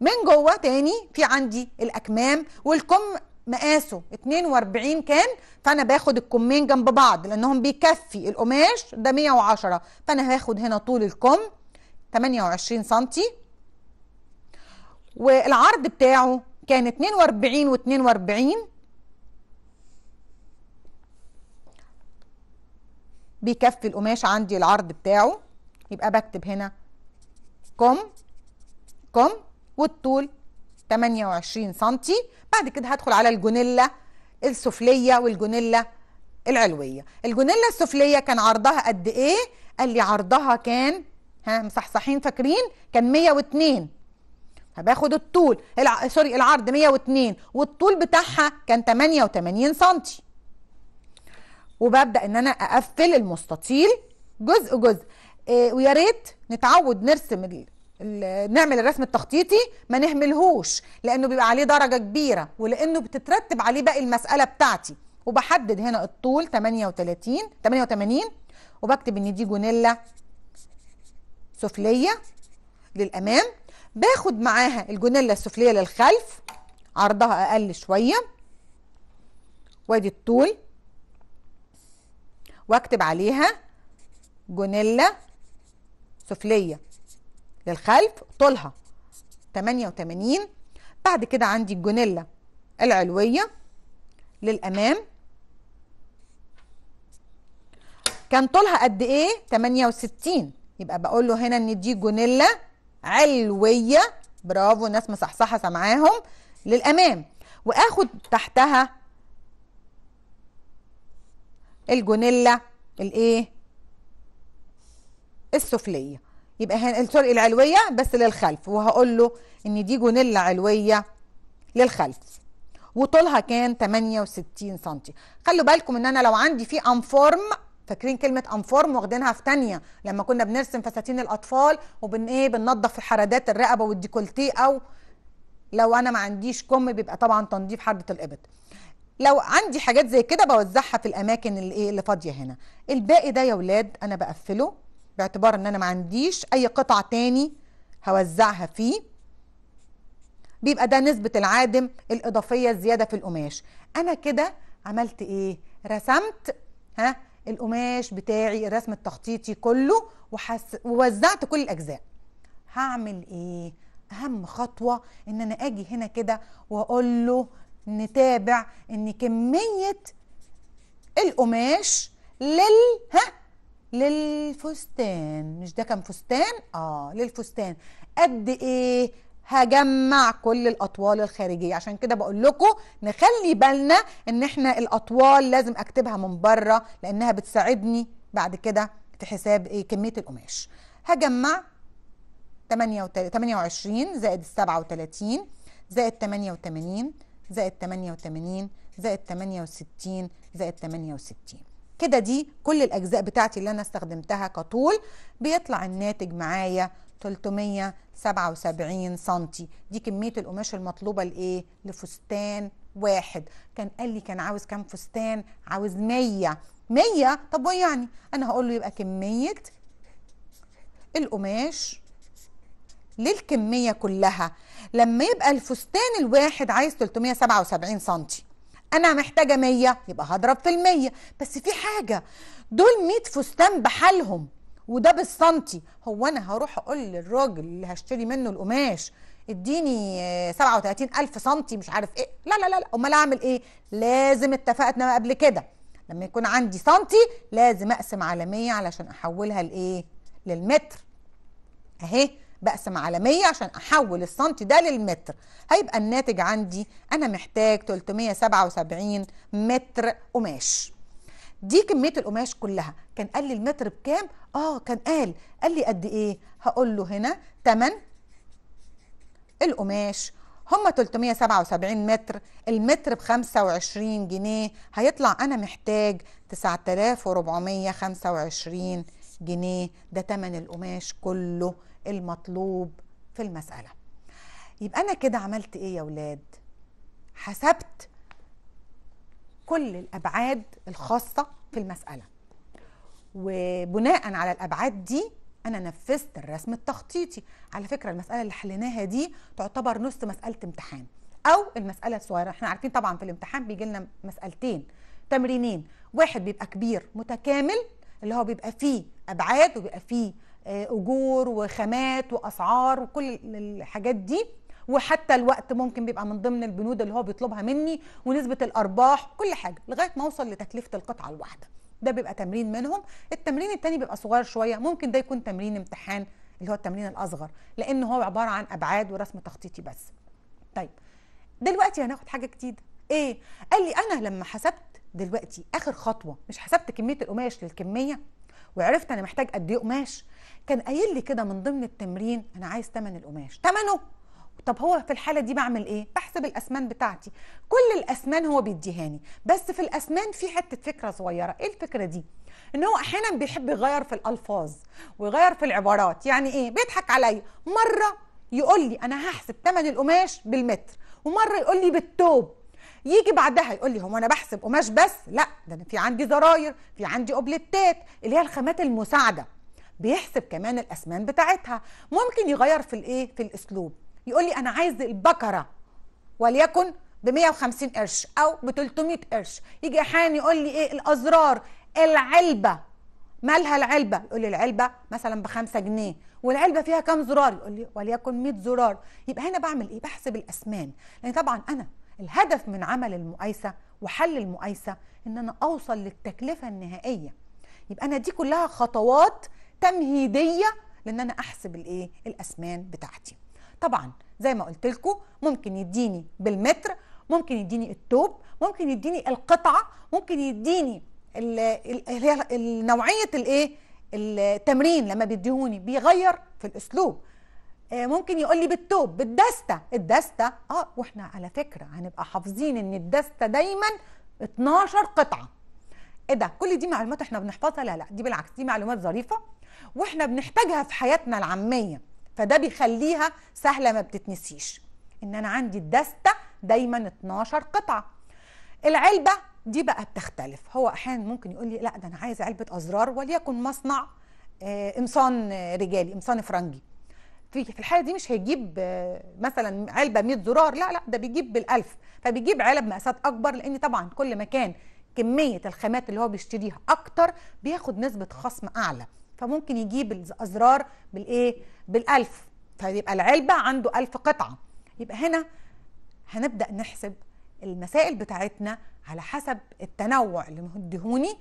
Speaker 1: من جوه تاني في عندي الاكمام والكم مقاسه 42 كان فانا باخد الكمين جنب بعض لانهم بيكفي القماش ده 110 فانا هاخد هنا طول الكم 28 سنتي والعرض بتاعه كان 42 و 42 بيكفي القماش عندي العرض بتاعه يبقى بكتب هنا كم كم والطول 28 سم بعد كده هدخل على الجونيلا السفليه والجونيلا العلويه الجونيلا السفليه كان عرضها قد ايه قال لي عرضها كان ها مصحصحين فاكرين كان 102 هباخد الطول الع... سوري العرض 102 والطول بتاعها كان 88 سم وببدا ان انا اقفل المستطيل جزء جزء إيه ويا ريت نتعود نرسم نعمل الرسم التخطيطي ما نهملهوش لانه بيبقى عليه درجه كبيره ولانه بتترتب عليه باقي المساله بتاعتي وبحدد هنا الطول 38 88 وبكتب ان دي جونيلا سفليه للامام باخد معاها الجونيلا السفليه للخلف عرضها اقل شويه وادي الطول واكتب عليها جونيلا سفليه للخلف طولها 88 بعد كده عندي الجونيلا العلوية للأمام كان طولها قد ايه 68 يبقى بقول له هنا ان دي جونيلا علوية برافو ناس مصحصحة سامعاهم للأمام وآخد تحتها الجونيلا الايه السفلية يبقى هنا سوري العلويه بس للخلف وهقول له ان دي جونيلا علويه للخلف وطولها كان 68 سم خلوا بالكم ان انا لو عندي في انفورم فاكرين كلمه انفورم واخدينها في ثانيه لما كنا بنرسم فساتين الاطفال وبن ايه بننضف حردات الرقبه والديكولتيه او لو انا ما عنديش كم بيبقى طبعا تنظيف حرده الابط لو عندي حاجات زي كده بوزعها في الاماكن اللي ايه اللي فاضيه هنا الباقي ده يا ولاد انا بقفله باعتبار ان انا ما عنديش اي قطع تاني هوزعها فيه بيبقى ده نسبة العادم الإضافية الزيادة في القماش أنا كده عملت إيه؟ رسمت ها القماش بتاعي الرسم التخطيطي كله وحس... ووزعت كل الأجزاء هعمل إيه؟ أهم خطوة إن أنا أجي هنا كده وأقول له نتابع إن كمية القماش لل ها للفستان مش ده كان فستان اه للفستان قد ايه هجمع كل الاطوال الخارجيه عشان كده بقول لكم نخلي بالنا ان احنا الاطوال لازم اكتبها من بره لانها بتساعدني بعد كده في حساب ايه كميه القماش هجمع 28 زائد 37 زائد 88 زائد 88 زائد 68 زائد 68 كده دي كل الاجزاء بتاعتي اللي انا استخدمتها كطول بيطلع الناتج معايا 377 سنتي دي كمية القماش المطلوبة لإيه؟ لفستان واحد كان قال لي كان عاوز كام فستان؟ عاوز 100 100 طب ويعني أنا هقول له يبقى كمية القماش للكمية كلها لما يبقى الفستان الواحد عايز 377 سنتي انا محتاجه 100 يبقى هضرب في المية بس في حاجه دول 100 فستان بحالهم وده بالسنتي هو انا هروح اقول للراجل اللي هشتري منه القماش اديني 37 الف سنتي مش عارف ايه لا لا لا, لا. امال اعمل ايه لازم اتفقنا قبل كده لما يكون عندي سنتي لازم اقسم على 100 علشان احولها لايه للمتر اهي بقسم على 100 عشان احول السنتي ده للمتر هيبقى الناتج عندي انا محتاج 377 متر قماش دي كميه القماش كلها كان قال لي المتر بكام اه كان قال قال لي قد ايه هقول له هنا تمن القماش هم 377 متر المتر ب 25 جنيه هيطلع انا محتاج 9425 جنيه ده تمن القماش كله المطلوب في المسألة يبقى أنا كده عملت إيه يا ولاد؟ حسبت كل الأبعاد الخاصة في المسألة وبناء على الأبعاد دي أنا نفذت الرسم التخطيطي على فكرة المسألة اللي حليناها دي تعتبر نص مسألة امتحان أو المسألة الصغيرة احنا عارفين طبعا في الامتحان بيجي لنا مسألتين تمرينين واحد بيبقى كبير متكامل اللي هو بيبقى فيه أبعاد وبيبقى فيه آه، اجور وخامات واسعار وكل الحاجات دي وحتى الوقت ممكن بيبقى من ضمن البنود اللي هو بيطلبها مني ونسبه الارباح كل حاجه لغايه ما اوصل لتكلفه القطعه الواحده ده بيبقى تمرين منهم التمرين التاني بيبقى صغير شويه ممكن ده يكون تمرين امتحان اللي هو التمرين الاصغر لان هو عباره عن ابعاد ورسم تخطيطي بس طيب دلوقتي هناخد حاجه جديده ايه قال لي انا لما حسبت دلوقتي اخر خطوه مش حسبت كميه القماش للكميه وعرفت انا محتاج قد ايه قماش كان قايل لي كده من ضمن التمرين انا عايز ثمن القماش ثمنه طب هو في الحاله دي بعمل ايه بحسب الاسمان بتاعتي كل الاسمان هو بيديهاني بس في الاسمان في حته فكره صغيره ايه الفكره دي ان هو احيانا بيحب يغير في الالفاظ ويغير في العبارات يعني ايه بيضحك عليا مره يقول لي انا هحسب ثمن القماش بالمتر ومره يقول لي بالتوب يجي بعدها يقول لي هو انا بحسب قماش بس لا ده انا في عندي زراير في عندي اوبليتات اللي هي الخامات المساعده بيحسب كمان الاسمان بتاعتها ممكن يغير في الايه في الاسلوب يقول لي انا عايز البكره وليكن ب 150 قرش او ب 300 قرش يجي احيانا يقول لي ايه الازرار العلبه مالها العلبه يقول لي العلبه مثلا ب 5 جنيه والعلبه فيها كام زرار يقول لي وليكن 100 زرار يبقى هنا بعمل ايه بحسب الاسمان لان طبعا انا الهدف من عمل المقايسه وحل المقايسه ان انا اوصل للتكلفه النهائيه يبقى انا دي كلها خطوات تمهيديه لان انا احسب الايه الاسمان بتاعتي طبعا زي ما قلت لكم ممكن يديني بالمتر ممكن يديني التوب ممكن يديني القطعه ممكن يديني نوعيه الايه التمرين لما بيديهوني بيغير في الاسلوب آه، ممكن يقول لي بالتوب بالدستة الدستة اه واحنا على فكرة هنبقى حافظين ان الدستة دايما 12 قطعة ايه ده كل دي معلومات احنا بنحفظها لا لا دي بالعكس دي معلومات ظريفة واحنا بنحتاجها في حياتنا العاميه فده بيخليها سهله ما بتتنسيش ان انا عندي الدستة دايما 12 قطعة العلبة دي بقى بتختلف هو احيانا ممكن يقول لي لا ده انا عايز علبة ازرار وليكن مصنع آه، قمصان رجالي قمصان فرنجي في في الحاله دي مش هيجيب آه، مثلا علبه 100 زرار لا لا ده بيجيب بالالف فبيجيب علب مقاسات اكبر لان طبعا كل ما كان كميه الخامات اللي هو بيشتريها اكتر بياخد نسبه خصم اعلى فممكن يجيب الازرار بالايه بالالف فيبقى طيب العلبه عنده ألف قطعه يبقى هنا هنبدا نحسب المسائل بتاعتنا على حسب التنوع اللي مديهوني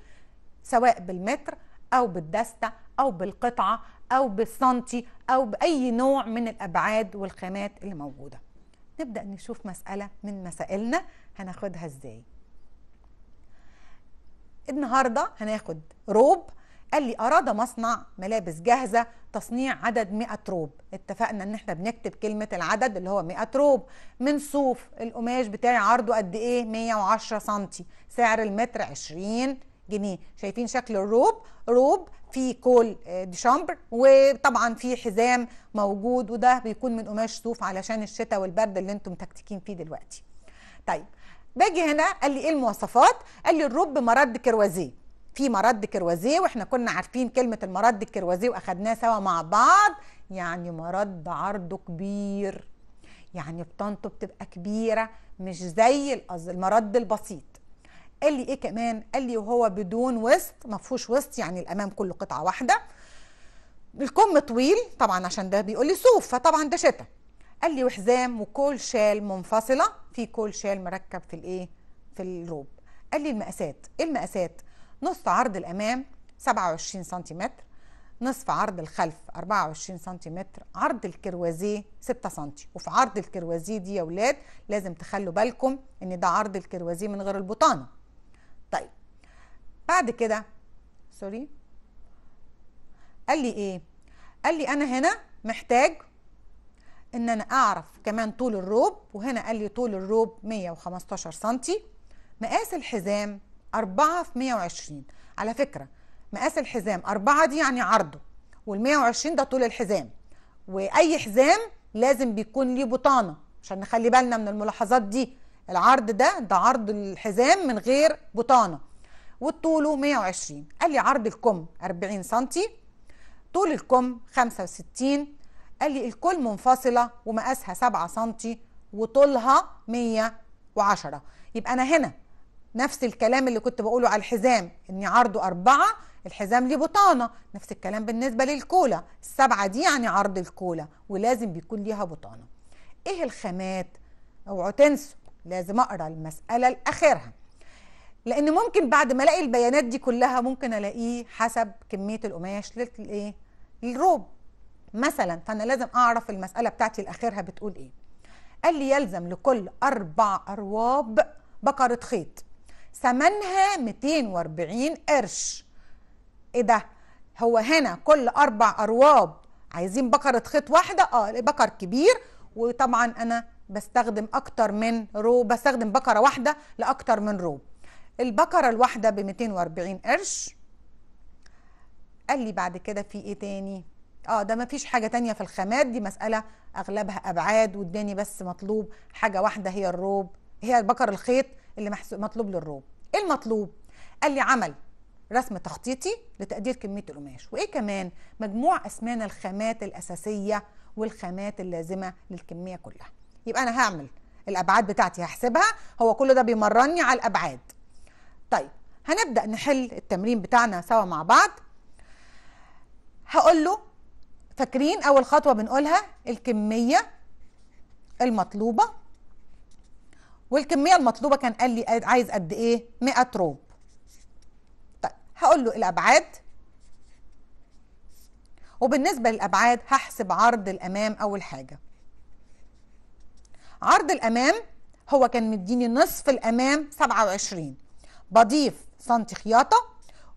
Speaker 1: سواء بالمتر او بالدستة او بالقطعة او بالسنتي او باي نوع من الابعاد والخامات اللي موجودة نبدأ نشوف مسألة من مسائلنا هناخدها ازاي النهاردة هناخد روب قال لي أراد مصنع ملابس جاهزة تصنيع عدد 100 روب اتفقنا ان احنا بنكتب كلمة العدد اللي هو 100 روب من صوف القماش بتاعي عرضه قد ايه 110 سنتي سعر المتر 20 جنيه شايفين شكل الروب روب في كول آه، ديشامبر وطبعا في حزام موجود وده بيكون من قماش صوف علشان الشتاء والبرد اللي انتم تكتكين فيه دلوقتي طيب باجي هنا قال لي ايه المواصفات قال لي الروب مرد كروازيه في مرض كروزيه واحنا كنا عارفين كلمه المرض الكروزيه واخدناه سوا مع بعض يعني مرض عرضه كبير يعني بطانته بتبقى كبيره مش زي المرض البسيط قال لي ايه كمان قال لي وهو بدون وسط ما فيهوش وسط يعني الامام كله قطعه واحده الكم طويل طبعا عشان ده بيقول لي صوف فطبعا ده شتاء قال لي وحزام وكل شال منفصله في كل شال مركب في الايه في الروب قال لي المقاسات ايه المقاسات نصف عرض الامام 27 سنتيمتر نصف عرض الخلف 24 سنتيمتر عرض الكروازيه 6 سنتي وفي عرض الكروازيه دي يا ولاد لازم تخلوا بالكم ان ده عرض الكروازيه من غير البطانه طيب بعد كده سوري قال لي ايه قال لي انا هنا محتاج ان انا اعرف كمان طول الروب وهنا قال لي طول الروب 115 سنتي مقاس الحزام 4 في 120 على فكرة مقاس الحزام 4 دي يعني عرضه وال120 ده طول الحزام واي حزام لازم بيكون ليه بطانة عشان نخلي بالنا من الملاحظات دي العرض ده ده عرض الحزام من غير بطانة وطوله 120 قال لي عرض الكم 40 سنتي طول الكم 65 قال لي الكل منفصلة ومقاسها 7 سنتي وطولها 110 يبقى أنا هنا نفس الكلام اللي كنت بقوله على الحزام اني عرضه أربعة الحزام ليه بطانة نفس الكلام بالنسبة للكولا السبعة دي يعني عرض الكولا ولازم بيكون ليها بطانة ايه الخامات اوعوا تنسوا لازم اقرا المسألة لاخرها لان ممكن بعد ما الاقي البيانات دي كلها ممكن الاقيه حسب كمية القماش للايه للروب مثلا فانا لازم اعرف المسألة بتاعتي لاخرها بتقول ايه قال لي يلزم لكل اربع ارواب بقرة خيط ثمنها 240 قرش ايه ده هو هنا كل اربع ارواب عايزين بقرة خيط واحدة اه بقر كبير وطبعا انا بستخدم اكتر من روب بستخدم بقرة واحدة لاكتر من روب البقرة الواحدة ب 240 قرش قال لي بعد كده في ايه تاني اه ده مفيش حاجة تانية في الخامات دي مسألة اغلبها ابعاد واداني بس مطلوب حاجة واحدة هي الروب هي البقر الخيط اللي مطلوب للروب ايه المطلوب قال لي عمل رسم تخطيطي لتقدير كميه القماش وايه كمان مجموع اسمان الخامات الاساسيه والخامات اللازمه للكميه كلها يبقى انا هعمل الابعاد بتاعتي هحسبها هو كل ده بيمرني على الابعاد طيب هنبدا نحل التمرين بتاعنا سوا مع بعض هقول له فاكرين اول خطوه بنقولها الكميه المطلوبه والكميه المطلوبه كان قال لي عايز قد ايه 100 روب طيب هقول له الابعاد وبالنسبه للابعاد هحسب عرض الامام اول حاجه عرض الامام هو كان مديني نصف الامام 27 بضيف سنتي خياطه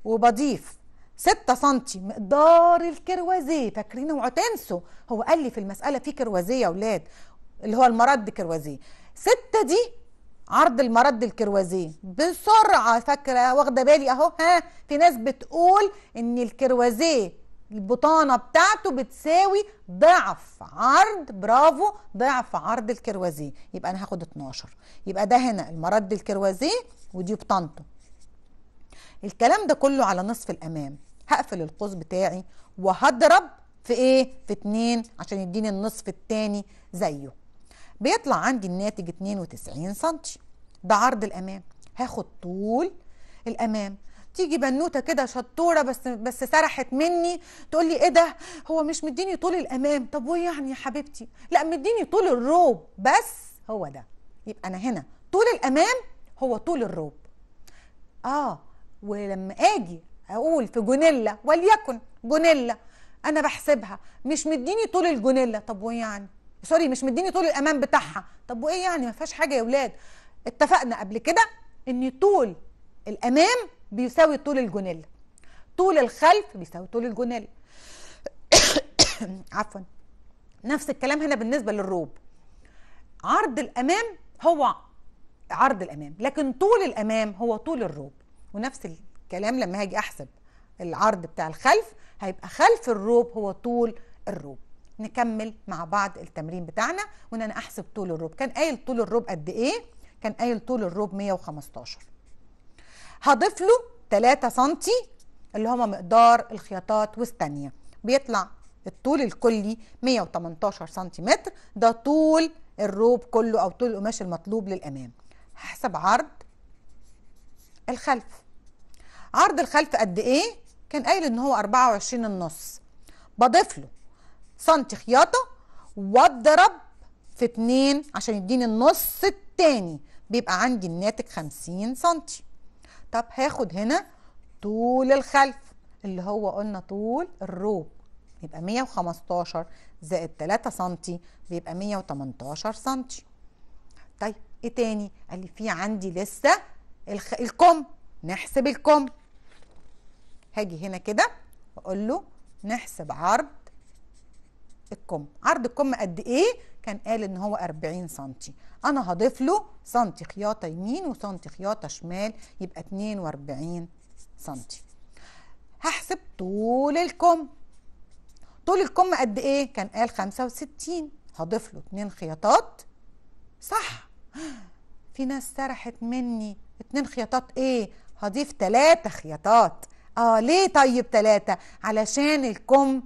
Speaker 1: وبضيف 6 سنتي مقدار الكروازيه فاكرين تنسوا هو قال لي في المساله في كروازيه يا اولاد اللي هو المرد كروازيه 6 دي عرض المرض الكروزيه بسرعه فاكره واخده بالي اهو ها في ناس بتقول ان الكروازيه البطانه بتاعته بتساوي ضعف عرض برافو ضعف عرض الكروازيه يبقى انا هاخد 12 يبقى ده هنا المرض الكروازيه ودي بطانته الكلام ده كله على نصف الامام هقفل القوس بتاعي وهضرب في ايه في 2 عشان يديني النصف التاني زيه بيطلع عندي الناتج 92 سم ده عرض الامام هاخد طول الامام تيجي بنوته كده شطوره بس بس سرحت مني تقول لي ايه ده هو مش مديني طول الامام طب وايه يعني يا حبيبتي لا مديني طول الروب بس هو ده يبقى انا هنا طول الامام هو طول الروب اه ولما اجي اقول في جونيلا وليكن جونيلا انا بحسبها مش مديني طول الجونيلا طب ويعني سوري مش مديني طول الامان بتاعها طب وايه يعني ما فيهاش حاجه يا ولاد اتفقنا قبل كده ان طول الامام بيساوي طول الجونيل طول الخلف بيساوي طول الجونيل عفوا نفس الكلام هنا بالنسبه للروب عرض الامام هو عرض الامام لكن طول الامام هو طول الروب ونفس الكلام لما هاجي احسب العرض بتاع الخلف هيبقى خلف الروب هو طول الروب نكمل مع بعض التمرين بتاعنا وان انا احسب طول الروب كان قايل طول الروب قد ايه كان قايل طول الروب 115 هضيف له 3 سم اللي هما مقدار الخياطات والثانيه بيطلع الطول الكلي 118 سم ده طول الروب كله او طول القماش المطلوب للامام هحسب عرض الخلف عرض الخلف قد ايه كان قايل ان هو 24 النص بضيف له سنتي خياطه واضرب في اتنين عشان يديني النص التاني بيبقى عندي الناتج 50 سنتي طب هاخد هنا طول الخلف اللي هو قلنا طول الروب يبقى 115 زائد 3 سنتي بيبقى 118 سنتي طيب ايه تاني قال لي في عندي لسه الخ... الكم نحسب الكم هاجي هنا كده واقول له نحسب عرض الكم عرض الكم قد ايه كان قال ان هو 40 سنتي انا هضيف له سنتي خياطه يمين وسنتي خياطه شمال يبقى 42 سنتي هحسب طول الكم طول الكم قد ايه كان قال 65 هضيف له 2 خياطات صح في ناس سرحت مني 2 خياطات ايه هضيف 3 خياطات اه ليه طيب 3 علشان الكم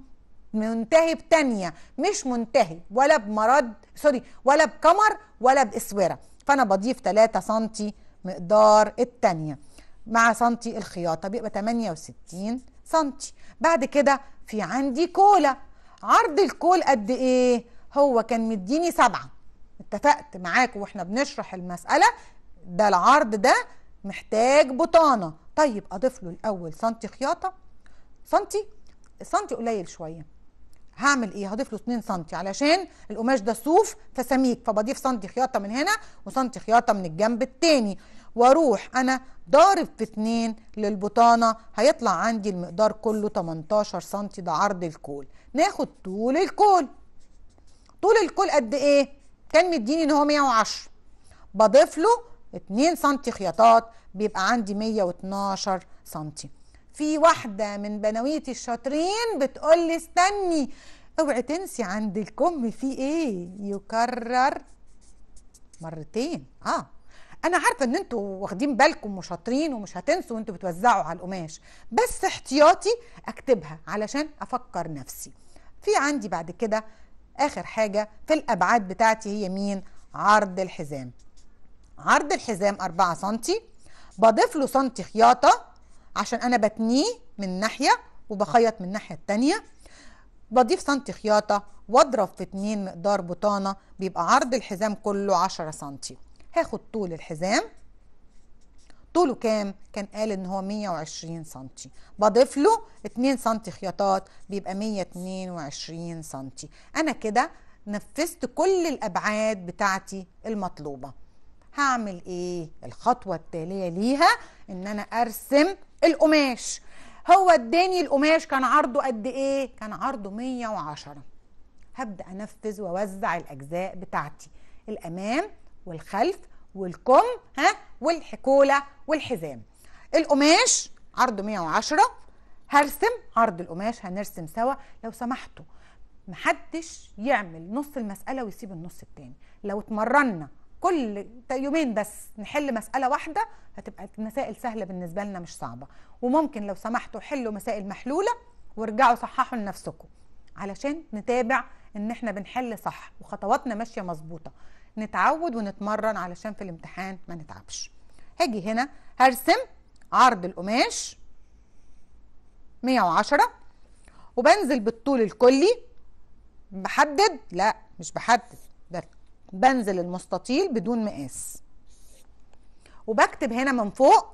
Speaker 1: منتهي بتانية مش منتهي ولا بمرض سوري ولا بكمر ولا باسوره فانا بضيف 3 سنتي مقدار التانية مع سنتي الخياطه بيبقى 68 سنتي بعد كده في عندي كولا عرض الكول قد ايه هو كان مديني سبعة اتفقت معاك واحنا بنشرح المسألة ده العرض ده محتاج بطانة طيب اضيف له الاول سنتي خياطة سنتي سنتي قليل شوية هعمل ايه هضيف له 2 سم علشان القماش ده صوف فسميك فبضيف سم خياطه من هنا وسم خياطه من الجنب الثاني واروح انا ضارب في 2 للبطانه هيطلع عندي المقدار كله 18 سم ده عرض الكول ناخد طول الكول طول الكول قد ايه كان مديني ان هو 110 بضيف له 2 سم خياطات بيبقى عندي 112 سم في واحدة من بنويتي الشاطرين بتقول لي استني اوعي تنسي عند الكم في ايه يكرر مرتين اه انا عارفه ان انتوا واخدين بالكم وشاطرين ومش هتنسوا وانتوا بتوزعوا على القماش بس احتياطي اكتبها علشان افكر نفسي في عندي بعد كده اخر حاجه في الابعاد بتاعتي هي مين عرض الحزام عرض الحزام 4 سم بضيف له سنتي خياطه عشان انا بتنيه من ناحيه وبخيط من الناحيه الثانيه بضيف سنتي خياطه واضرب في اتنين مقدار بطانه بيبقى عرض الحزام كله 10 سنتي هاخد طول الحزام طوله كام كان قال ان هو 120 سنتي بضيف له 2 سنتي خياطات بيبقى 122 سنتي انا كده نفذت كل الابعاد بتاعتي المطلوبه هعمل ايه الخطوه التاليه ليها ان انا ارسم القماش هو اداني القماش كان عرضه قد ايه كان عرضه 110 هبدا انفذ واوزع الاجزاء بتاعتي الامام والخلف والكم ها والحكوله والحزام القماش عرضه 110 هرسم عرض القماش هنرسم سوا لو سمحتوا محدش يعمل نص المسألة ويسيب النص التاني لو اتمرنا كل يومين بس نحل مساله واحده هتبقى المسائل سهله بالنسبه لنا مش صعبه وممكن لو سمحتوا حلوا مسائل محلوله وارجعوا صححوا لنفسكم علشان نتابع ان احنا بنحل صح وخطواتنا ماشيه مظبوطه نتعود ونتمرن علشان في الامتحان ما نتعبش هاجي هنا هرسم عرض القماش 110 وبنزل بالطول الكلي بحدد لا مش بحدد بنزل المستطيل بدون مقاس وبكتب هنا من فوق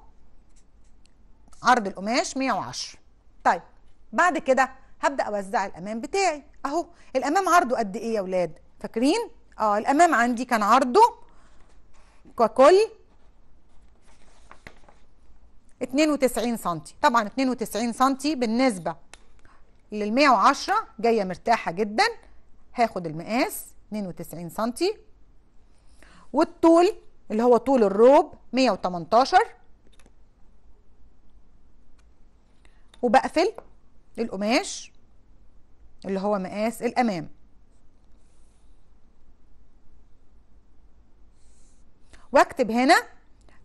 Speaker 1: عرض القماش 110 طيب بعد كده هبدا اوزع الامام بتاعي اهو الامام عرضه قد ايه يا ولاد فاكرين اه الامام عندي كان عرضه ككل 92 سم طبعا 92 سم بالنسبه لل 110 جايه مرتاحه جدا هاخد المقاس 92 سم والطول اللي هو طول الروب 118 وبقفل القماش اللي هو مقاس الامام واكتب هنا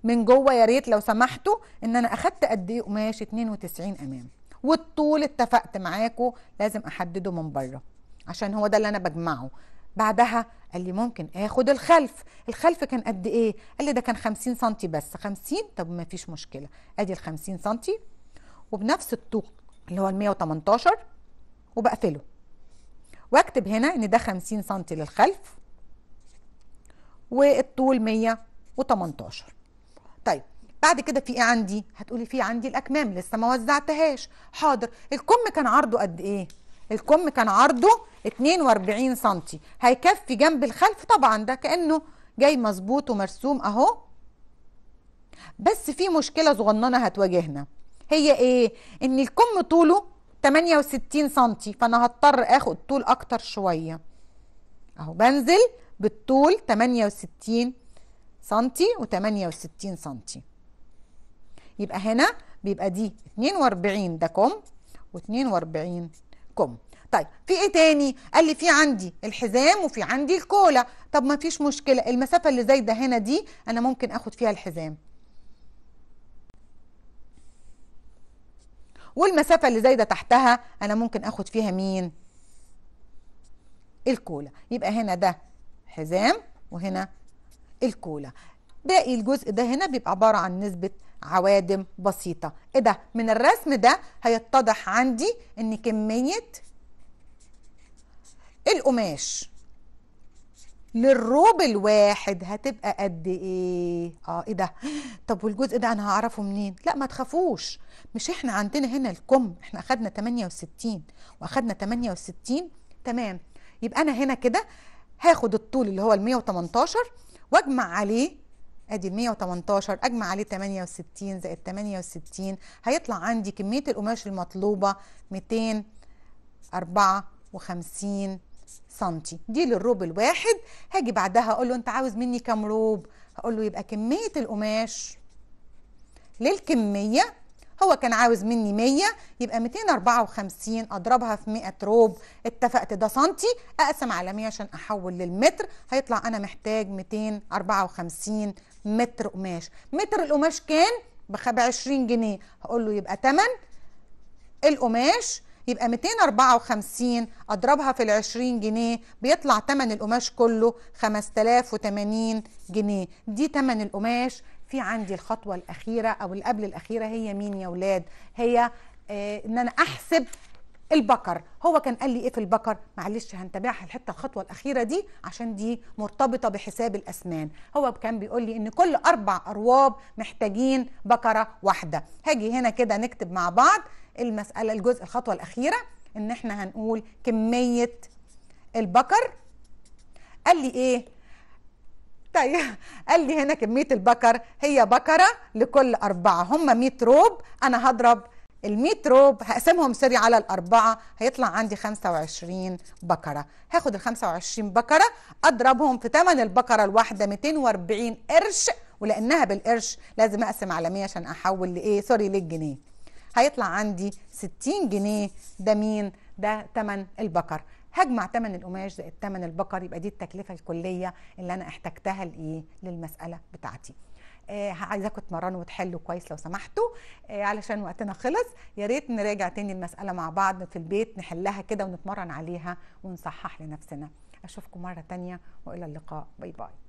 Speaker 1: من جوه يا ريت لو سمحتوا ان انا اخدت قد ايه قماش 92 امام والطول اتفقت معاكم لازم احدده من بره عشان هو ده اللي انا بجمعه بعدها قال لي ممكن اخد الخلف الخلف كان قد ايه قال لي ده كان 50 سم بس 50 طب ما فيش مشكله ادي ال 50 سم وبنفس الطوق اللي هو ال 118 وبقفله واكتب هنا ان ده 50 سم للخلف والطول 118 طيب بعد كده في ايه عندي هتقولي في عندي الاكمام لسه ما وزعتهاش حاضر الكم كان عرضه قد ايه الكم كان عرضه 42 سم هيكفي جنب الخلف طبعا ده كانه جاي مظبوط ومرسوم اهو بس في مشكله صغننه هتواجهنا هي ايه ان الكم طوله 68 سم فانا هضطر اخد طول اكتر شويه اهو بنزل بالطول 68 سم و68 سم يبقى هنا بيبقى دي 42 ده كم و42 كم طيب في ايه تاني قال لي في عندي الحزام وفي عندي الكولا طب ما فيش مشكله المسافه اللي زايده هنا دي انا ممكن اخد فيها الحزام والمسافه اللي زايده تحتها انا ممكن اخد فيها مين الكولا يبقى هنا ده حزام وهنا الكولا باقي الجزء ده هنا بيبقى عباره عن نسبه عوادم بسيطة ايه ده من الرسم ده هيتضح عندي ان كمية القماش للروب الواحد هتبقى قد ايه اه ايه ده طب والجزء ده انا هعرفه منين لا ما تخافوش مش احنا عندنا هنا الكم احنا اخدنا 68 واخدنا 68 تمام يبقى انا هنا كده هاخد الطول اللي هو ال 118 واجمع عليه ادي ال 118 اجمع عليه 68 زائد 68 هيطلع عندي كميه القماش المطلوبه 254 سنتي دي للروب الواحد هاجي بعدها اقول له انت عاوز مني كام روب هقول له يبقى كميه القماش للكميه هو كان عاوز مني 100 يبقى 254 اضربها في 100 روب اتفقت ده سنتي اقسم على 100 عشان احول للمتر هيطلع انا محتاج 254 متر قماش متر القماش كان ب 20 جنيه هقول له يبقى تمن القماش يبقى 254 اضربها في ال 20 جنيه بيطلع تمن القماش كله 5080 جنيه دي تمن القماش في عندي الخطوه الاخيره او اللي قبل الاخيره هي مين يا اولاد هي آه، ان انا احسب البقر هو كان قال لي ايه في البقر معلش هنتابعها الحته الخطوه الاخيره دي عشان دي مرتبطه بحساب الاسنان هو كان بيقول لي ان كل اربع ارواب محتاجين بقره واحده هاجي هنا كده نكتب مع بعض المساله الجزء الخطوه الاخيره ان احنا هنقول كميه البقر قال لي ايه طيب قال لي هنا كميه البكر هي بكره لكل اربعه هم 100 روب انا هضرب ال 100 روب هقسمهم سري على الاربعه هيطلع عندي 25 بكره هاخد ال 25 بكره اضربهم في ثمن البكره الواحده 240 قرش ولانها بالقرش لازم اقسم على 100 عشان احول لايه سوري للجنيه هيطلع عندي 60 جنيه ده مين ده ثمن البكر هجمع ثمن القماش زائد ثمن البقر يبقى دي التكلفه الكليه اللي انا احتجتها لايه للمساله بتاعتي آه عايزاكم تمرنوا وتحلوا كويس لو سمحتوا آه علشان وقتنا خلص يا ريت نراجع تاني المساله مع بعض في البيت نحلها كده ونتمرن عليها ونصحح لنفسنا اشوفكم مره تانيه والى اللقاء باي باي